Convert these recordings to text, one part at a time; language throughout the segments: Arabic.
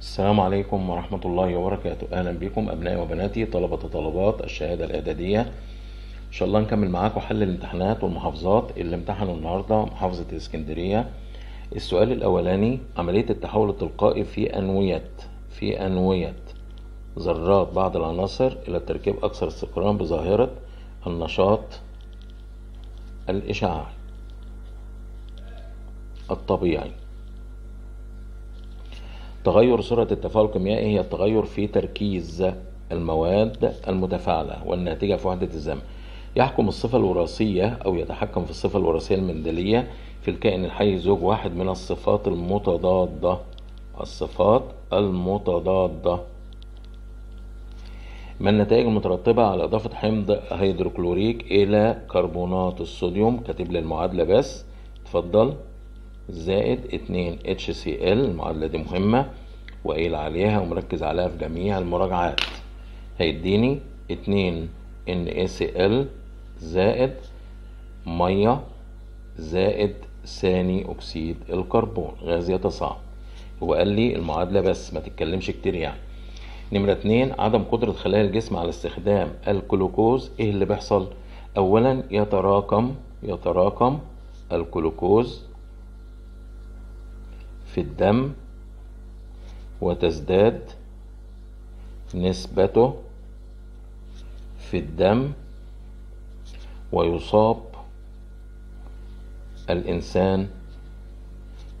السلام عليكم ورحمة الله وبركاته أهلا بكم أبنائي وبناتي طلبة طلبات الشهادة الإعدادية إن شاء الله نكمل معاكم حل الامتحانات والمحافظات اللي امتحنوا النهاردة محافظة الإسكندرية السؤال الأولاني عملية التحول التلقائي في أنوية في أنوية ذرات بعض العناصر إلى تركيب أكثر استقرارا بظاهرة النشاط الإشعاعي الطبيعي تغير سرعة التفاعل الكيميائي هي التغير في تركيز المواد المتفاعلة والناتجة في وحدة الزمن يحكم الصفة الوراثية أو يتحكم في الصفة الوراثية المندلية في الكائن الحي زوج واحد من الصفات المتضادة الصفات المتضادة ما النتائج المترتبة على إضافة حمض هيدروكلوريك إلى كربونات الصوديوم كاتب لي المعادلة بس اتفضل زائد 2 HCl المعادلة دي مهمة وقايل عليها ومركز عليها في جميع المراجعات هيديني 2 NaCl إيه زائد مية زائد ثاني أكسيد الكربون غاز يتصاعد هو قال لي المعادلة بس ما تتكلمش كتير يعني نمرة اتنين عدم قدرة خلايا الجسم على استخدام الجلوكوز ايه اللي بيحصل؟ أولا يتراكم يتراكم الجلوكوز في الدم وتزداد نسبته في الدم ويصاب الإنسان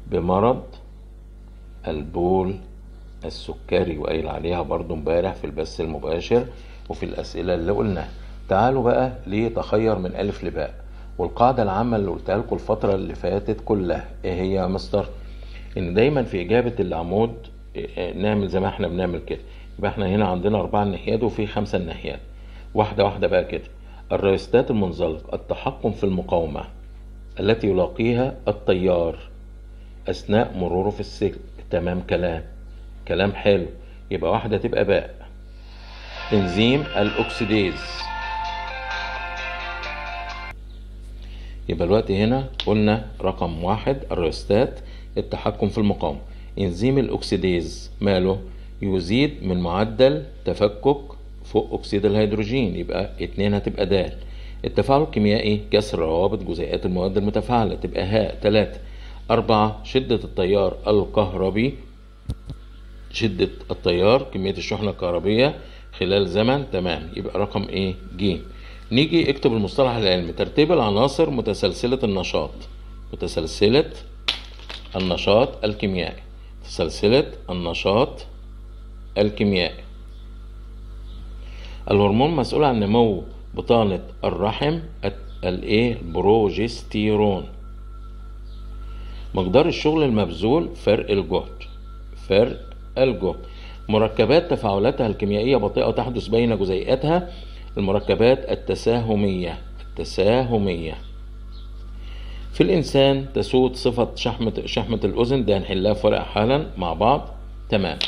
بمرض البول السكري وقايل عليها برضو امبارح في البث المباشر وفي الأسئلة اللي قلناها تعالوا بقى ليه تخير من ألف لباء والقاعدة العامة اللي قلتها لكم الفترة اللي فاتت كلها ايه هي يا مستر؟ ان دايما في اجابه العمود آه، آه، نعمل زي ما احنا بنعمل كده يبقى احنا هنا عندنا اربعه ناحيات وفي خمسه ناحيات واحده واحده بقى كده الريستات المنزلق التحكم في المقاومه التي يلاقيها التيار اثناء مروره في السلك تمام كلام كلام حلو يبقى واحده تبقى باء انزيم الاوكسيديز يبقى الوقت هنا قلنا رقم واحد الريستات التحكم في المقام إنزيم الأكسيديز ماله يزيد من معدل تفكك فوق أكسيد الهيدروجين يبقى اتنين هتبقى دال التفاعل الكيميائي كسر روابط جزيئات المواد المتفاعلة تبقى هاء تلاتة أربعة شدة التيار الكهربي شدة التيار كمية الشحنة الكهربية خلال زمن تمام يبقى رقم ايه ج نيجي اكتب المصطلح العلمي ترتيب العناصر متسلسلة النشاط متسلسلة النشاط الكيميائي في سلسلة النشاط الكيميائي الهرمون مسؤول عن نمو بطانة الرحم الايه البروجستيرون مقدار الشغل المبذول فرق الجهد فرق الجهد مركبات تفاعلاتها الكيميائية بطيئة تحدث بين جزيئاتها المركبات التساهمية التساهمية في الإنسان تسود صفة شحمة شحمة الأذن ده هنحلها في ورقة حالا مع بعض تمام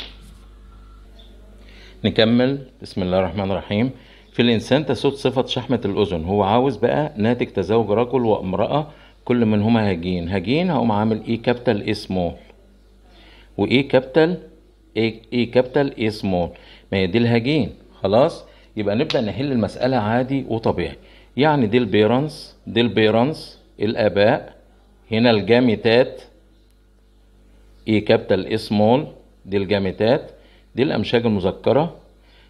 نكمل بسم الله الرحمن الرحيم في الإنسان تسود صفة شحمة الأذن هو عاوز بقى ناتج تزوج رجل وامرأة كل منهما هجين هجين هقوم عامل إيه كابتل إيه سمول وإيه كابتل إيه, إيه كابتل إيه سمول ما هي دي الهجين خلاص يبقى نبدأ نحل المسألة عادي وطبيعي يعني دي البيرنس دي البيرنس الآباء هنا الجامتات إي كابيتال إي سمول دي الجامتات دي الأمشاج المذكرة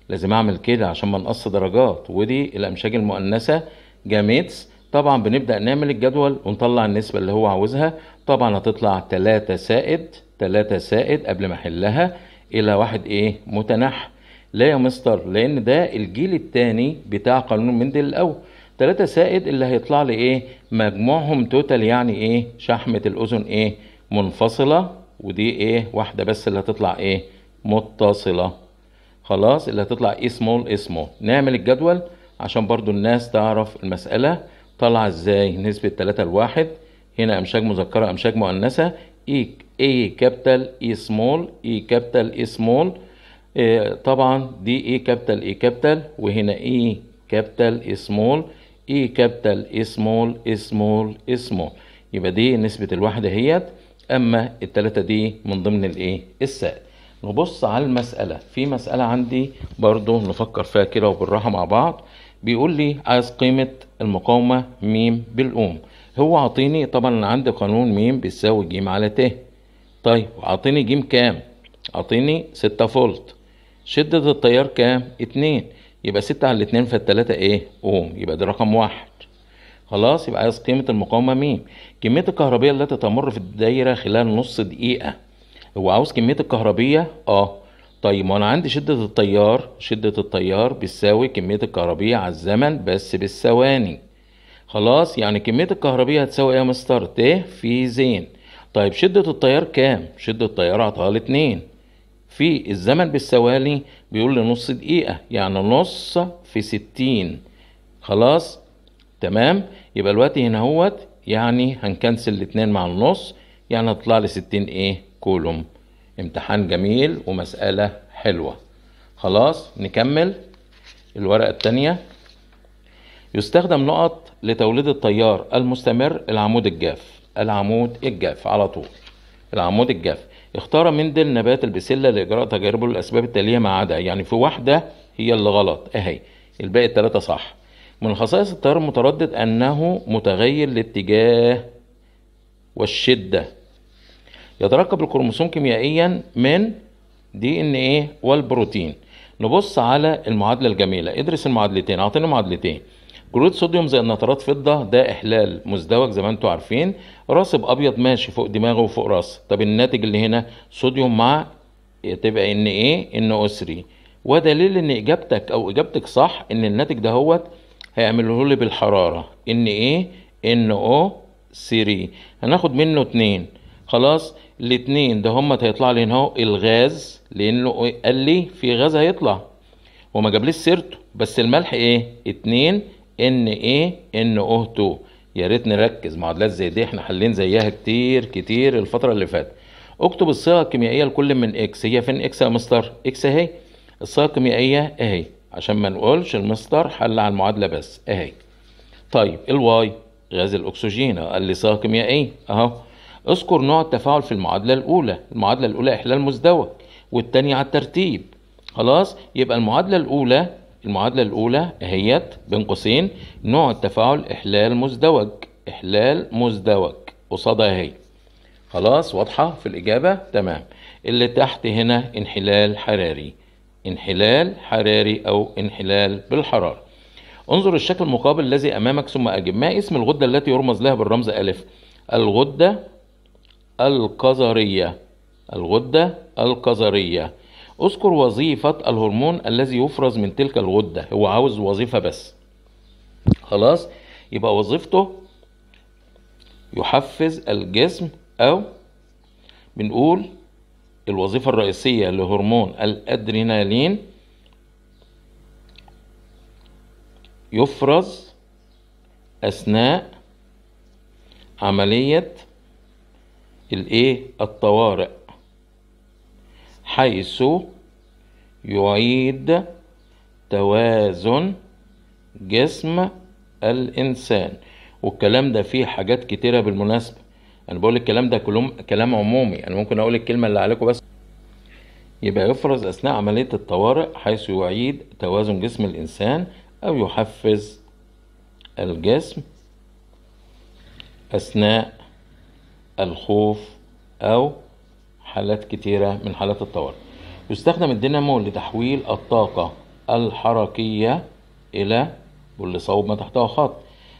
لازم أعمل كده عشان ما نقص درجات ودي الأمشاج المؤنثة جاميتس طبعا بنبدأ نعمل الجدول ونطلع النسبة اللي هو عاوزها طبعا هتطلع 3 سائد 3 سائد قبل ما أحلها إلى واحد إيه متنح لا يا مستر لأن ده الجيل التاني بتاع قانون مندل الأول ثلاثة سائد اللي هيطلع لي ايه مجموعهم توتال يعني ايه شحمة الأذن ايه منفصلة ودي ايه واحدة بس اللي هتطلع ايه متصلة خلاص اللي هتطلع ايه سمول ايه سمول نعمل الجدول عشان برضو الناس تعرف المسألة طالعة ازاي نسبة 3 لواحد هنا أمشاج مذكرة أمشاج مؤنثة اي اي كابيتال اي سمول اي كابيتال اي سمول طبعا دي اي كابيتال اي كابيتال وهنا اي كابيتال اي سمول اي كابيتال اي سمول اي سمول اي سمول يبقى دي نسبه الوحده هيت اما الثلاثه دي من ضمن الايه السائل نبص على المساله في مساله عندي برضو نفكر فيها كده وبالراحه مع بعض بيقول لي عايز قيمه المقاومه ميم بالاوم هو عاطيني طبعا انا عندي قانون ميم بيساوي ج على ت طيب عاطيني ج كام عاطيني 6 فولت شده التيار كام 2 يبقى 6 على الاتنين فالتلاتة ايه اوم يبقى ده رقم واحد خلاص يبقى عايز قيمة المقاومة مين كمية الكهربية التي تمر في الدايرة خلال نص دقيقة هو عاوز كمية الكهربية اه طيب ما انا عندي شدة التيار شدة التيار بتساوي كمية الكهربية على الزمن بس بالثواني خلاص يعني كمية الكهربية هتساوي ايه يا مستر ت في زين طيب شدة التيار كام شدة التيار عطاها لاتنين في الزمن بالثواني بيقول لي نص دقيقة يعني نص في ستين خلاص تمام يبقى الوقت هنا هوت يعني هنكنسل الاتنين مع النص يعني هتطلع لي ستين ايه كولوم امتحان جميل ومسألة حلوة خلاص نكمل الورقة التانية يستخدم نقط لتوليد التيار المستمر العمود الجاف العمود الجاف على طول العمود الجاف اختار مندل نبات البسلة لإجراء تجاربه للأسباب التالية ما عدا يعني في واحدة هي اللي غلط أهي الباقي التلاتة صح من خصائص التيار المتردد أنه متغير الاتجاه والشدة يتركب الكروموسوم كيميائيا من دي ان ايه والبروتين نبص على المعادلة الجميلة ادرس المعادلتين اعطيني معادلتين كلوريد صوديوم زي النترات فضه ده احلال مزدوج زي ما انتم عارفين راسب ابيض ماشي فوق دماغه وفوق راسه طب الناتج اللي هنا صوديوم مع تبقى ان ايه ان اسري ودليل ان اجابتك او اجابتك صح ان الناتج هوت هيعمله لي بالحراره ان ايه ان او 3 هناخد منه اتنين خلاص الاتنين ده هما هيطلع لي هنا اهو الغاز لانه قال لي في غاز هيطلع وما جابليش سيرته بس الملح ايه اتنين ان ايه ان او 2 يا ريت نركز معادلات زي دي احنا حلين زيها كتير كتير الفتره اللي فاتت اكتب الصيغه الكيميائيه لكل من اكس هي فين اكس يا مستر اكس اهي الصيغه الكيميائيه اهي عشان ما نقولش المستر حل على المعادله بس اهي طيب الواي غاز الاكسجين قال لي صيغه كيميائيه اهو اذكر نوع التفاعل في المعادله الاولى المعادله الاولى احلال مزدوج والتانية على الترتيب خلاص يبقى المعادله الاولى المعادلة الأولى اهيت بين قوسين نوع التفاعل إحلال مزدوج إحلال مزدوج قصادها اهي خلاص واضحة في الإجابة تمام اللي تحت هنا انحلال حراري انحلال حراري أو انحلال بالحرارة انظر الشكل المقابل الذي أمامك ثم أجب ما اسم الغدة التي يرمز لها بالرمز ألف الغدة القذرية الغدة القذرية اذكر وظيفة الهرمون الذي يفرز من تلك الغدة هو عاوز وظيفة بس خلاص يبقى وظيفته يحفز الجسم أو بنقول الوظيفة الرئيسية لهرمون الأدرينالين يفرز أثناء عملية الايه الطوارئ حيث يعيد توازن جسم الإنسان والكلام ده فيه حاجات كتيرة بالمناسبة أنا بقول الكلام ده كلام كلام عمومي أنا ممكن أقول الكلمة اللي عليكم بس يبقى يفرز أثناء عملية الطوارئ حيث يعيد توازن جسم الإنسان أو يحفز الجسم أثناء الخوف أو حالات كتيرة من حالات الطوارئ يستخدم الدينامو لتحويل الطاقة الحركية إلى واللي صوب ما تحتها خط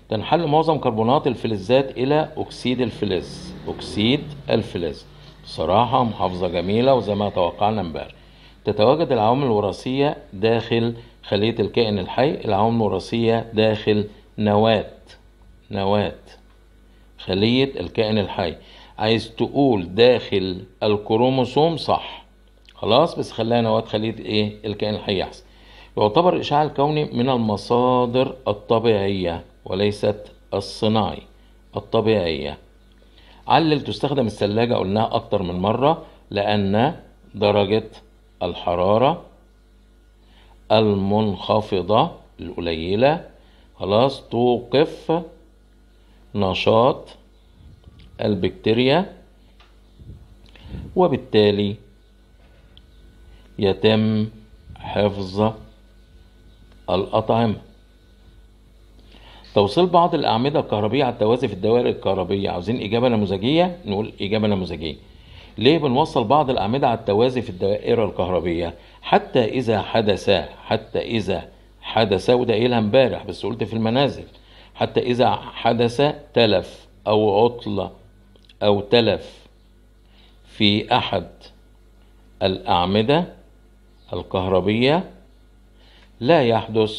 تنحل معظم كربونات الفلزات إلى أكسيد الفلز أكسيد الفلز بصراحة محافظة جميلة وزي ما توقعنا امبارح تتواجد العوامل الوراثية داخل خلية الكائن الحي العوامل الوراثية داخل نواة نواة خلية الكائن الحي عايز تقول داخل الكروموسوم صح خلاص بس خلاها نواة خلية ايه الكائن الحي يحصل يعتبر الاشعاع الكوني من المصادر الطبيعية وليست الصناعي الطبيعية علل تستخدم الثلاجة قلناها أكتر من مرة لأن درجة الحرارة المنخفضة القليلة خلاص توقف نشاط البكتيريا وبالتالي يتم حفظ الأطعمة توصيل بعض الأعمدة الكهربية على التوازي في الدوائر الكهربية عاوزين إجابة نموذجية نقول إجابة نموذجية ليه بنوصل بعض الأعمدة على التوازي في الدوائر الكهربية حتى إذا حدث حتى إذا حدث وده قايلها امبارح بس قلت في المنازل حتى إذا حدث تلف أو عطلة أو تلف في أحد الأعمدة الكهربية لا يحدث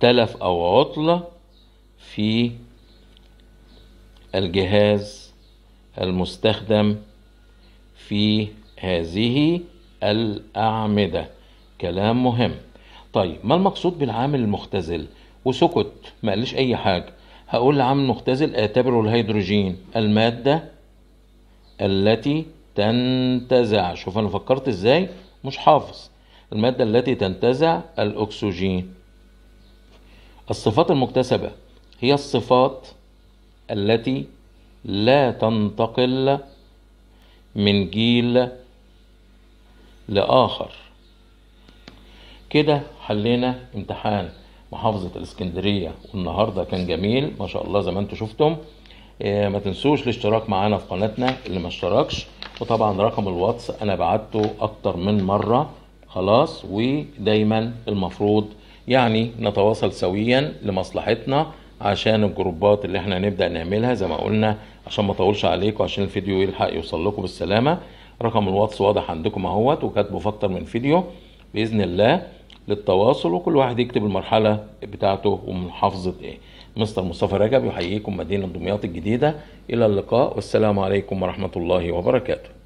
تلف أو عطلة في الجهاز المستخدم في هذه الأعمدة كلام مهم طيب ما المقصود بالعامل المختزل وسكت ما قالش أي حاجة هقول العامل المختزل اعتبره الهيدروجين المادة التي تنتزع شوف أنا فكرت إزاي مش حافظ المادة التي تنتزع الأكسجين الصفات المكتسبة هي الصفات التي لا تنتقل من جيل لآخر كده حلينا امتحان محافظة الاسكندرية والنهاردة كان جميل ما شاء الله زي ما انتم شفتم إيه، ما تنسوش الاشتراك معانا في قناتنا اللي ما اشتركش وطبعا رقم الواتس انا بعته اكتر من مره خلاص ودايما المفروض يعني نتواصل سويا لمصلحتنا عشان الجروبات اللي احنا هنبدا نعملها زي ما قلنا عشان ما اطولش عليكم عشان الفيديو يلحق يوصل لكم بالسلامه رقم الواتس واضح عندكم اهوت وكاتبه في اكتر من فيديو باذن الله للتواصل وكل واحد يكتب المرحله بتاعته ومحافظه ايه مستر مصطفى رجب يحييكم مدينة دمياط الجديدة إلى اللقاء والسلام عليكم ورحمة الله وبركاته